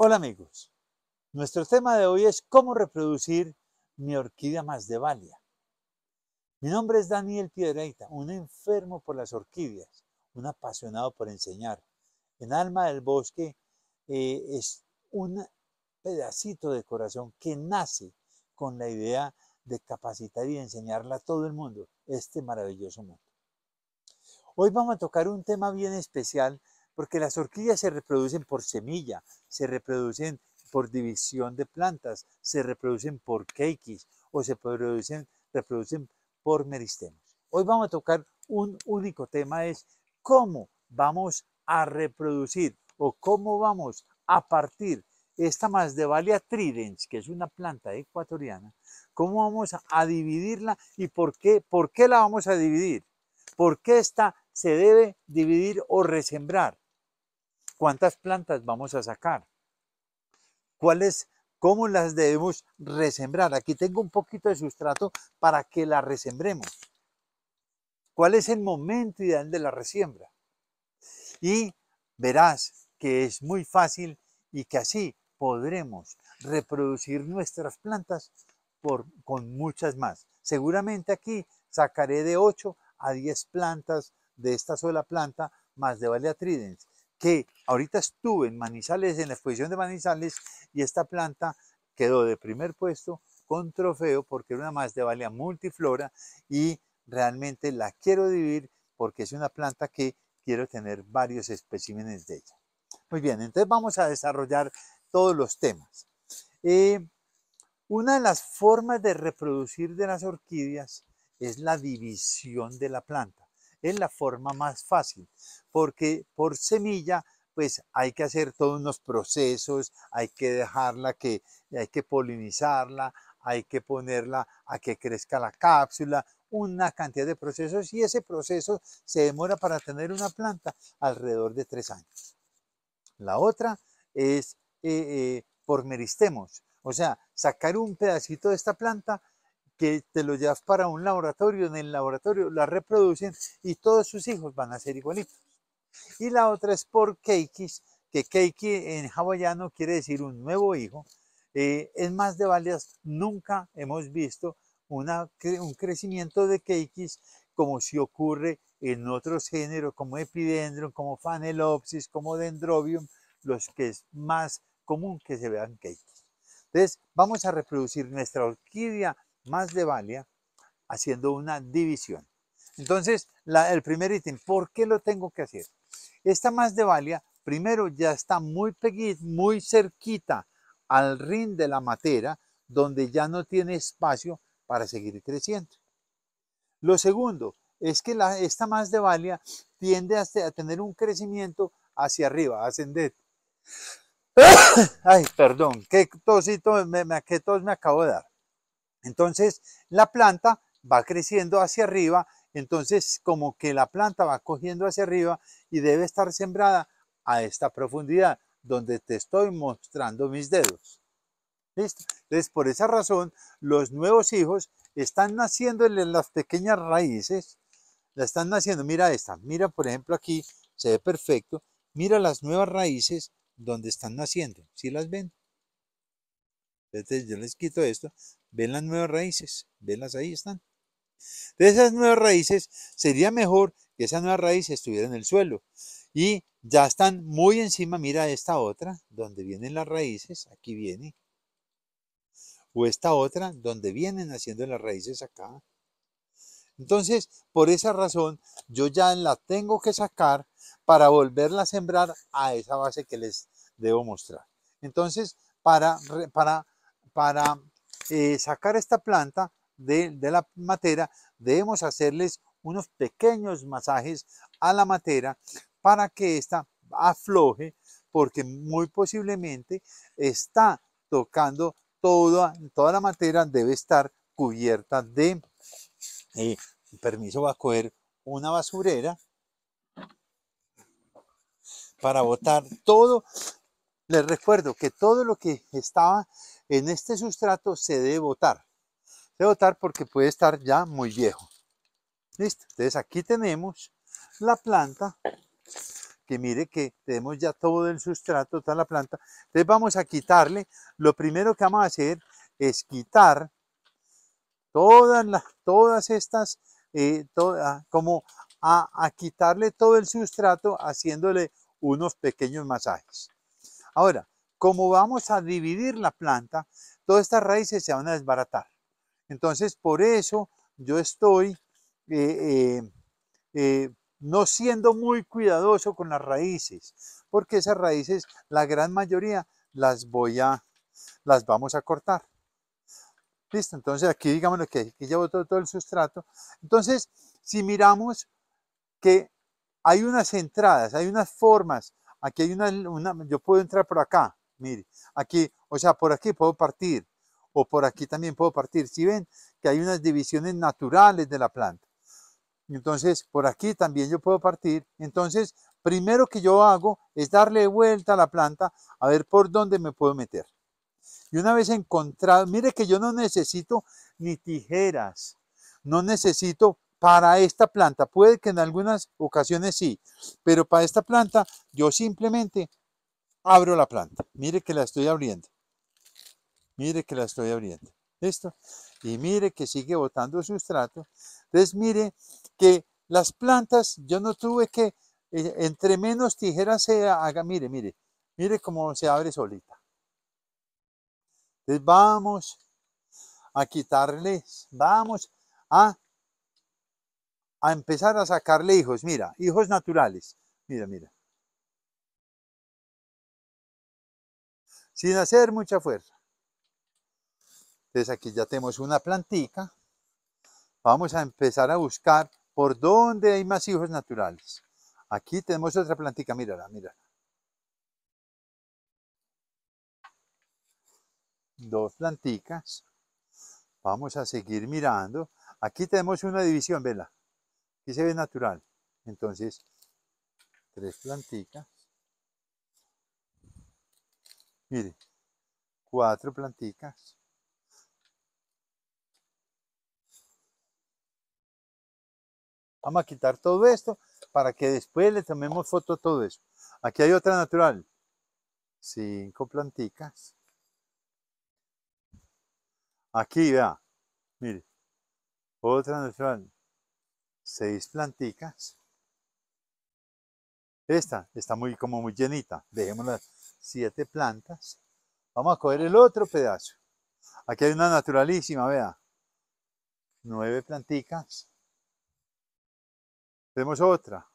Hola amigos, nuestro tema de hoy es cómo reproducir mi orquídea más de valia. Mi nombre es Daniel piedreita un enfermo por las orquídeas, un apasionado por enseñar. En Alma del Bosque eh, es un pedacito de corazón que nace con la idea de capacitar y enseñarla a todo el mundo, este maravilloso mundo. Hoy vamos a tocar un tema bien especial porque las orquídeas se reproducen por semilla, se reproducen por división de plantas, se reproducen por keikis o se reproducen por meristemos. Hoy vamos a tocar un único tema, es cómo vamos a reproducir o cómo vamos a partir esta masdevalia tridens, que es una planta ecuatoriana, cómo vamos a dividirla y por qué, por qué la vamos a dividir, por qué esta se debe dividir o resembrar cuántas plantas vamos a sacar, cuáles, cómo las debemos resembrar. Aquí tengo un poquito de sustrato para que la resembremos. ¿Cuál es el momento ideal de la resiembra? Y verás que es muy fácil y que así podremos reproducir nuestras plantas con muchas más. Seguramente aquí sacaré de 8 a 10 plantas de esta sola planta más de Valeatridens que ahorita estuve en Manizales, en la exposición de Manizales, y esta planta quedó de primer puesto con trofeo porque era una más de valia multiflora y realmente la quiero vivir porque es una planta que quiero tener varios especímenes de ella. Muy bien, entonces vamos a desarrollar todos los temas. Eh, una de las formas de reproducir de las orquídeas es la división de la planta es la forma más fácil, porque por semilla pues hay que hacer todos unos procesos, hay que dejarla que, hay que polinizarla, hay que ponerla a que crezca la cápsula, una cantidad de procesos y ese proceso se demora para tener una planta alrededor de tres años. La otra es eh, eh, por meristemos, o sea, sacar un pedacito de esta planta que te lo llevas para un laboratorio, en el laboratorio la reproducen y todos sus hijos van a ser igualitos. Y la otra es por keikis, que keiki en hawaiano quiere decir un nuevo hijo. Eh, en más de varias nunca hemos visto un crecimiento de keikis como si ocurre en otros géneros como epidendron como fanelopsis, como dendrobium, los que es más común que se vean keikis. Entonces, vamos a reproducir nuestra orquídea más de valia haciendo una división. Entonces, el primer ítem, ¿por qué lo tengo que hacer? Esta más de valia, primero ya está muy, muy cerquita al rin de la matera, donde ya no tiene espacio para seguir creciendo. Lo segundo es que la, esta más de valia tiende a, tener un crecimiento hacia arriba, ascender. Ay, perdón, qué tosito, me, me, qué me acabo de dar. Entonces la planta va creciendo hacia arriba, entonces como que la planta va cogiendo hacia arriba y debe estar sembrada a esta profundidad donde te estoy mostrando mis dedos. ¿Listo? Entonces por esa razón los nuevos hijos están naciendo en las pequeñas raíces, la están naciendo, mira esta, mira por ejemplo aquí, se ve perfecto, mira las nuevas raíces donde están naciendo, ¿Si las ven? Entonces yo les quito esto, Ven las nuevas raíces, venlas ahí están. De esas nuevas raíces sería mejor que esa nueva raíz estuviera en el suelo. Y ya están muy encima, mira esta otra, donde vienen las raíces, aquí viene. O esta otra, donde vienen haciendo las raíces acá. Entonces, por esa razón, yo ya la tengo que sacar para volverla a sembrar a esa base que les debo mostrar. Entonces, para, para, para eh, sacar esta planta de, la matera, debemos hacerles unos pequeños masajes a la matera para que esta afloje, porque muy posiblemente está tocando toda, toda la materia debe estar cubierta de, eh, permiso, va a coger una basurera para botar todo. Les recuerdo que todo lo que estaba en este sustrato se debe botar. Se debe botar porque puede estar ya muy viejo. Listo. Entonces aquí tenemos la planta, que mire que tenemos ya todo el sustrato, toda la planta. Entonces vamos a quitarle, lo primero que vamos a hacer es quitar todas, las, todas estas, eh, ah, como a quitarle todo el sustrato haciéndole unos pequeños masajes. Ahora, como vamos a dividir la planta, todas estas raíces se van a desbaratar. Entonces, por eso yo estoy eh, eh, eh, no siendo muy cuidadoso con las raíces, porque esas raíces, la gran mayoría, las voy a, las vamos a cortar. Listo, entonces aquí digamos que llevo todo, el sustrato. Entonces, si miramos que hay unas entradas, hay unas formas, aquí hay una, yo puedo entrar por acá, Mire, aquí, o sea, por aquí puedo partir, o por aquí también puedo partir. Si ven que hay unas divisiones naturales de la planta. Entonces, por aquí también yo puedo partir. Entonces, primero que yo hago es darle vuelta a la planta a ver por dónde me puedo meter. Y una vez encontrado, mire que yo no necesito ni tijeras, no necesito para esta planta, puede que en algunas ocasiones sí, pero para esta planta yo simplemente abro la planta. Mire que la estoy abriendo. Mire que la estoy abriendo. ¿Listo? Y mire que sigue botando sustrato. Entonces mire que las plantas, yo no tuve que, eh, entre menos tijeras se haga, mire, mire, mire cómo se abre solita. Entonces vamos a quitarles, vamos a, a empezar a sacarle hijos, mira, hijos naturales, mira, mira. sin hacer mucha fuerza. Entonces aquí ya tenemos una plantica. Vamos a empezar a buscar por dónde hay hijos naturales. Aquí tenemos otra plantica, mírala, mírala. Dos planticas. Vamos a seguir mirando. Aquí tenemos una división, vela. Aquí se ve natural. Entonces, tres planticas. Mire, cuatro planticas. Vamos a quitar todo esto para que después le tomemos foto a todo eso. Aquí hay otra natural. Cinco planticas. Aquí, vea. Mire. Otra natural. Seis planticas. Esta está muy como muy llenita. Dejémosla siete plantas. Vamos a coger el otro pedazo. Aquí hay una naturalísima, vea. Nueve planticas. Tenemos otra.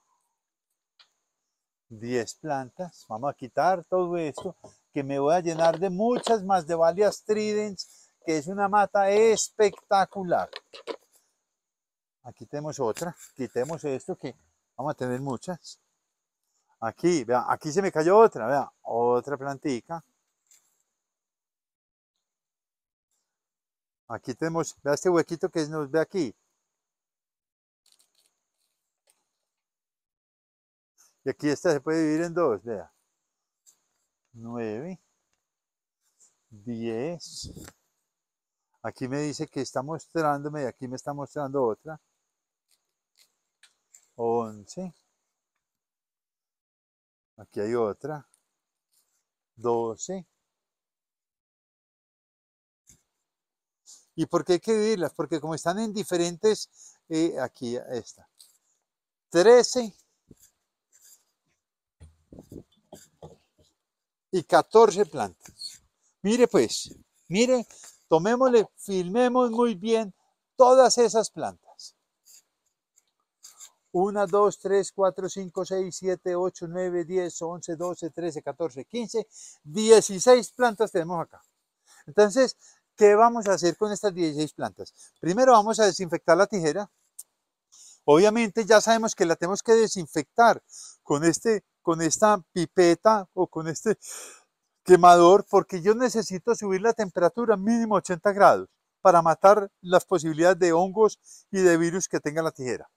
Diez plantas. Vamos a quitar todo esto, que me voy a llenar de muchas más de varias Tridents, que es una mata espectacular. Aquí tenemos otra. Quitemos esto, que vamos a tener muchas. Aquí, vea, aquí se me cayó otra, vea, otra plantica. Aquí tenemos, vea este huequito que nos ve aquí. Y aquí esta se puede dividir en dos, vea. 9, Diez. Aquí me dice que está mostrándome y aquí me está mostrando otra. 11. Aquí hay otra. 12. ¿Y por qué hay que dividirlas? Porque como están en diferentes, eh, aquí está. 13 y 14 plantas. Mire pues, mire, tomémosle, filmemos muy bien todas esas plantas. 1, 2, 3, 4, 5, 6, 7, 8, 9, 10, 11, 12, 13, 14, 15, 16 plantas tenemos acá. Entonces, ¿qué vamos a hacer con estas 16 plantas? Primero vamos a desinfectar la tijera. Obviamente ya sabemos que la tenemos que desinfectar con, este, con esta pipeta o con este quemador porque yo necesito subir la temperatura mínimo 80 grados para matar las posibilidades de hongos y de virus que tenga la tijera.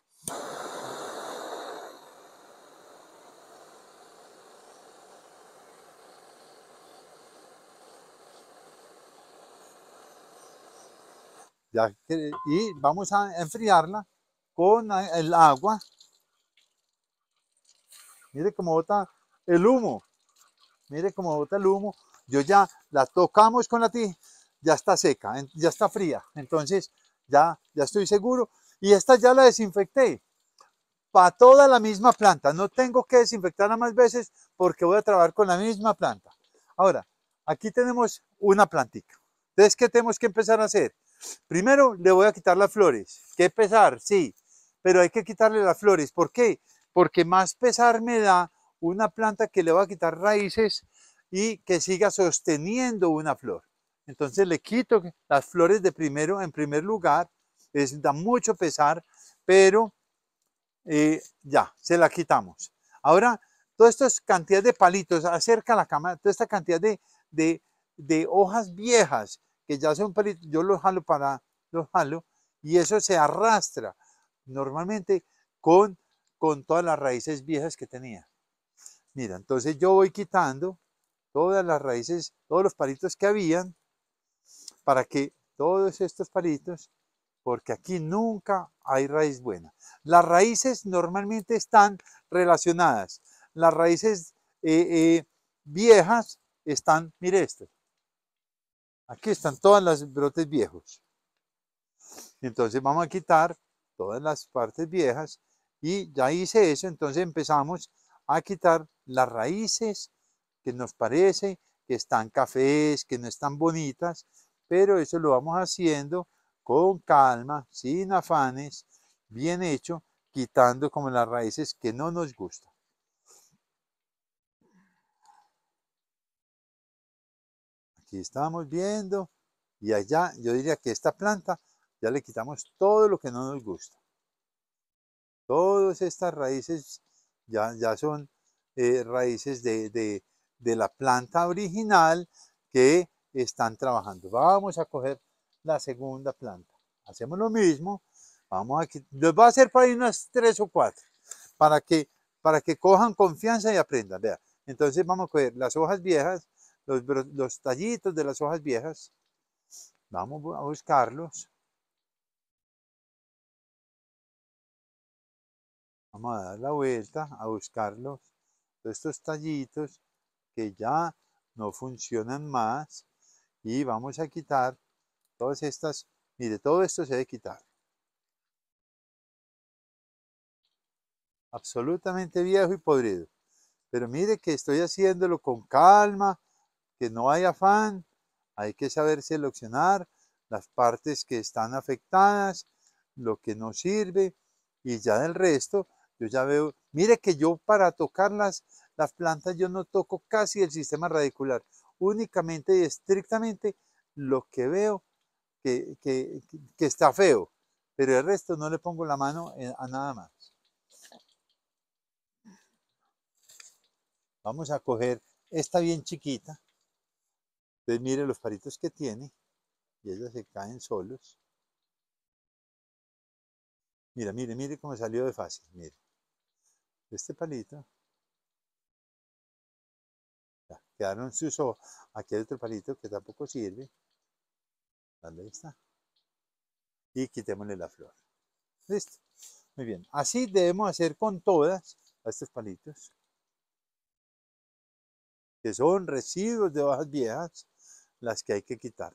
y vamos a enfriarla con el agua. Mire cómo bota el humo. Mire cómo bota el humo. Yo ya la tocamos con la tija, ya está seca, ya está fría. Entonces ya, ya estoy seguro. Y esta ya la desinfecté para toda la misma planta. No tengo que desinfectarla más veces porque voy a trabajar con la misma planta. Ahora, aquí tenemos una plantita. Entonces, ¿qué tenemos que empezar a hacer? Primero le voy a quitar las flores. Qué pesar, sí, pero hay que quitarle las flores. ¿Por qué? Porque más pesar me da una planta que le va a quitar raíces y que siga sosteniendo una flor. Entonces le quito las flores de primero, en primer lugar, es, da mucho pesar, pero eh, ya, se la quitamos. Ahora, toda esta cantidad de palitos, acerca la cama, toda esta cantidad de hojas viejas, que ya son palito yo los jalo para, los jalo, y eso se arrastra normalmente con, con todas las raíces viejas que tenía. Mira, entonces yo voy quitando todas las raíces, todos los palitos que habían, para que todos estos palitos, porque aquí nunca hay raíz buena. Las raíces normalmente están relacionadas. Las raíces eh, eh, viejas están, mire esto, Aquí están todas las brotes viejos. Entonces vamos a quitar todas las partes viejas y ya hice eso, entonces empezamos a quitar las raíces que nos parece que están cafés, que no están bonitas, pero eso lo vamos haciendo con calma, sin afanes, bien hecho, quitando como las raíces que no nos gustan. aquí estábamos viendo y allá yo diría que esta planta ya le quitamos todo lo que no nos gusta. Todas estas raíces ya, ya son eh, raíces de, la planta original que están trabajando. Vamos a coger la segunda planta. Hacemos lo mismo. Vamos a Les voy a hacer para ahí unas tres o cuatro. Para que, para que cojan confianza y aprendan. Entonces vamos a coger las hojas viejas los, tallitos de las hojas viejas. Vamos a buscarlos. Vamos a dar la vuelta a buscarlos. Estos tallitos que ya no funcionan más. Y vamos a quitar todas estas. Mire, todo esto se debe quitar. Absolutamente viejo y podrido. Pero mire que estoy haciéndolo con calma, que no hay afán, hay que saber seleccionar las partes que están afectadas, lo que no sirve, y ya del resto, yo ya veo, mire que yo para tocar las, plantas, yo no toco casi el sistema radicular, únicamente y estrictamente lo que veo que, que está feo, pero el resto no le pongo la mano eh, a nada más. Vamos a coger esta bien chiquita, entonces mire los palitos que tiene y ellos se caen solos. Mira, mire, mire cómo salió de fácil, mire. Este palito. Ya, quedaron sus ojos. Aquí hay otro palito que tampoco sirve. Ahí está. Y quitémosle la flor. Listo. Muy bien. Así debemos hacer con todas a estos palitos. Que son residuos de hojas viejas las que hay que quitar.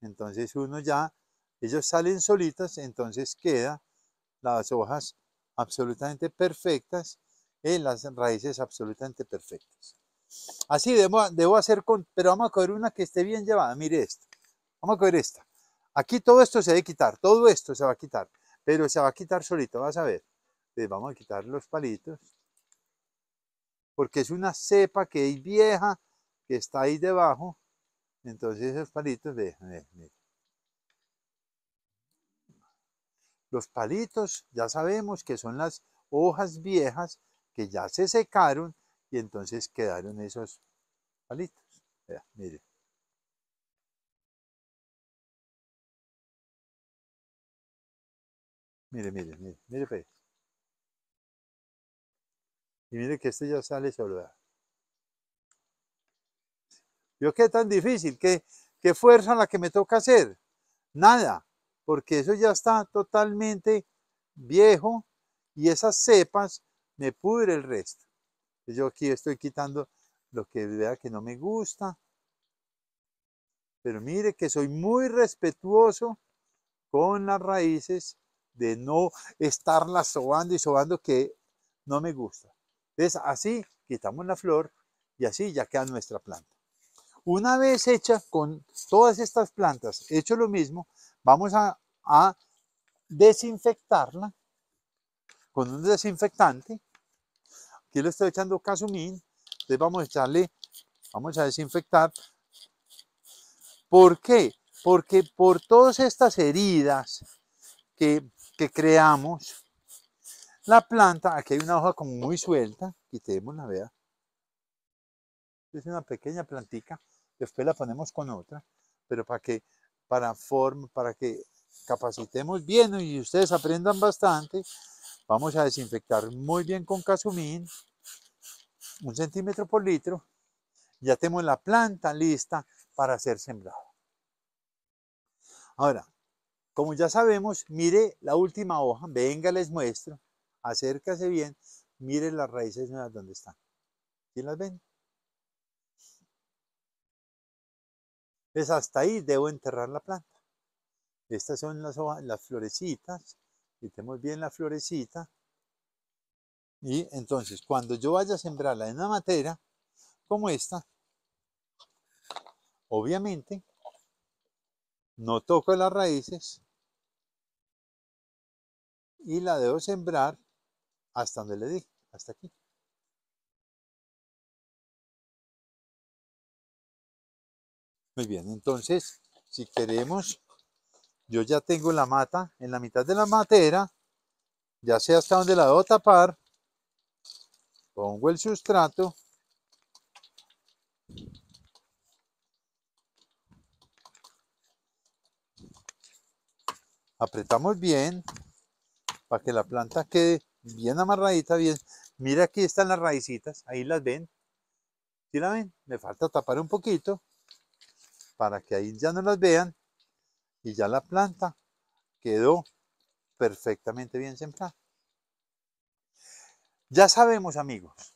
Entonces uno ya, ellos salen solitas, entonces queda las hojas absolutamente perfectas en las raíces absolutamente perfectas. Así debo, hacer con, pero vamos a coger una que esté bien llevada, mire esto vamos a coger esta. Aquí todo esto se debe quitar, todo esto se va a quitar, pero se va a quitar solito, vas a ver. Entonces pues vamos a quitar los palitos, porque es una cepa que es vieja, que está ahí debajo, entonces esos palitos, ve, ve, Los palitos ya sabemos que son las hojas viejas que ya se secaron y entonces quedaron esos palitos. Vea, mire. Mire, mire, mire, pues. Y mire que este ya sale solo. Yo qué tan difícil, qué, fuerza la que me toca hacer. Nada, porque eso ya está totalmente viejo y esas cepas me pudre el resto. Yo aquí estoy quitando lo que vea que no me gusta. Pero mire que soy muy respetuoso con las raíces de no estarlas sobando y sobando que no me gusta. Entonces así quitamos la flor y así ya queda nuestra planta. Una vez hecha con todas estas plantas, hecho lo mismo, vamos a, desinfectarla con un desinfectante. Aquí le estoy echando casumín, entonces vamos a echarle, vamos a desinfectar. ¿Por qué? Porque por todas estas heridas que, creamos, la planta, aquí hay una hoja como muy suelta, quitémosla, vea. Es una pequeña plantica después la ponemos con otra, pero para que, para form, para que capacitemos bien y ustedes aprendan bastante, vamos a desinfectar muy bien con casumín, un centímetro por litro, ya tenemos la planta lista para ser sembrada. Ahora, como ya sabemos, mire la última hoja, venga les muestro, acércase bien, mire las raíces nuevas donde están. ¿Quién las ve? es hasta ahí debo enterrar la planta. Estas son las, las florecitas. Quitemos bien la florecita. Y entonces cuando yo vaya a sembrarla en una matera, como esta, obviamente no toco las raíces y la debo sembrar hasta donde le di, hasta aquí. Muy bien, entonces, si queremos, yo ya tengo la mata, en la mitad de la matera, ya sea hasta donde la debo tapar, pongo el sustrato, apretamos bien para que la planta quede bien amarradita, bien. Mira aquí están las raicitas, ahí las ven. si la ven? Me falta tapar un poquito para que ahí ya no las vean y ya la planta quedó perfectamente bien sembrada. Ya sabemos, amigos,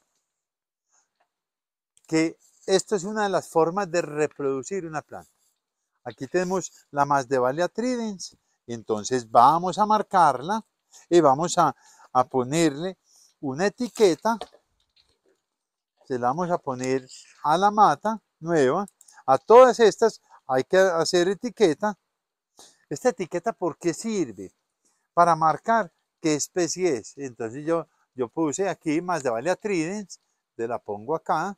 que esto es una de las formas de reproducir una planta. Aquí tenemos la más de Valia entonces vamos a marcarla y vamos a, a ponerle una etiqueta, se la vamos a poner a la mata nueva, a todas estas hay que hacer etiqueta. ¿Esta etiqueta por qué sirve? Para marcar qué especie es. Entonces yo, yo puse aquí más de vale la pongo acá.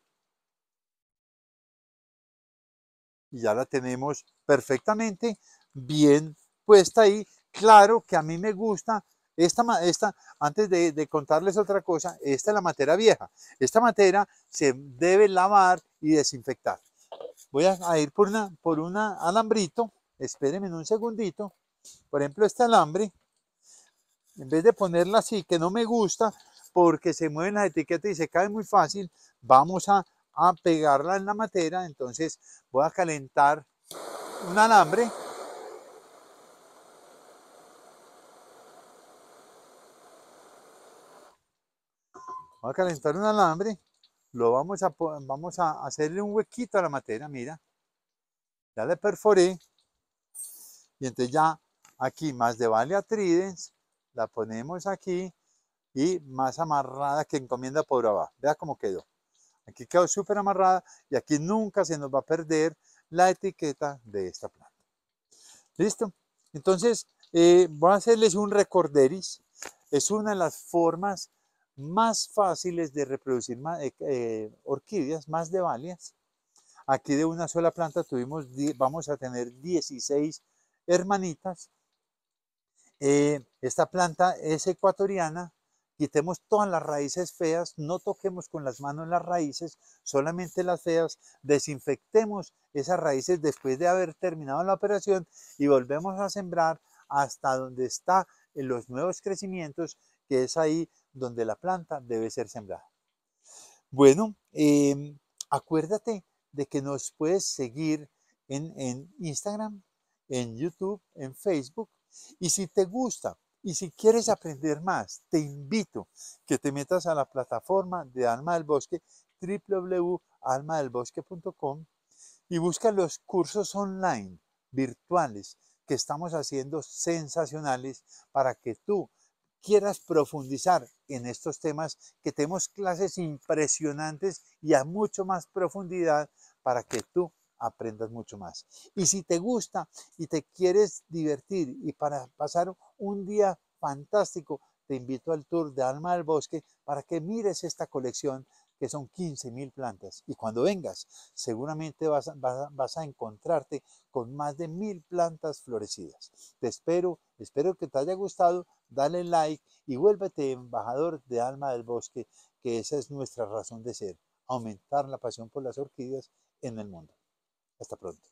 Y ya la tenemos perfectamente bien puesta ahí. Claro que a mí me gusta esta, esta antes de, de, contarles otra cosa, esta es la materia vieja. Esta materia se debe lavar y desinfectar voy a, ir por una un alambrito, espérenme un segundito, por ejemplo este alambre, en vez de ponerla así, que no me gusta, porque se mueven las etiquetas y se cae muy fácil, vamos a, pegarla en la materia. entonces voy a calentar un alambre, voy a calentar un alambre lo vamos a, vamos a hacerle un huequito a la materia, mira. Ya le perforé. Y entonces ya aquí más de vale atrides la ponemos aquí y más amarrada que encomienda por abajo. Vea cómo quedó. Aquí quedó súper amarrada y aquí nunca se nos va a perder la etiqueta de esta planta. ¿Listo? Entonces, eh, voy a hacerles un recorderis. Es una de las formas más fáciles de reproducir eh, eh, orquídeas, más de valias. Aquí de una sola planta tuvimos, vamos a tener 16 hermanitas. Eh, esta planta es ecuatoriana, quitemos todas las raíces feas, no toquemos con las manos las raíces, solamente las feas, desinfectemos esas raíces después de haber terminado la operación y volvemos a sembrar hasta donde están los nuevos crecimientos, que es ahí donde la planta debe ser sembrada. Bueno, em, acuérdate de que nos puedes seguir en, en Instagram, en YouTube, en Facebook. Y si te gusta y si quieres aprender más, te invito que te metas a la plataforma de Alma del Bosque, www.almadelbosque.com y busca los cursos online virtuales que estamos haciendo sensacionales para que tú quieras profundizar en estos temas, que tenemos clases impresionantes y a mucho más profundidad para que tú aprendas mucho más. Y si te gusta y te quieres divertir y para pasar un día fantástico, te invito al tour de Alma del Bosque para que mires esta colección que son 15 mil plantas. Y cuando vengas, seguramente vas, vas, a encontrarte con más de mil plantas florecidas. Te espero, espero que te haya gustado dale like y vuélvete embajador de Alma del Bosque, que esa es nuestra razón de ser, aumentar la pasión por las orquídeas en el mundo. Hasta pronto.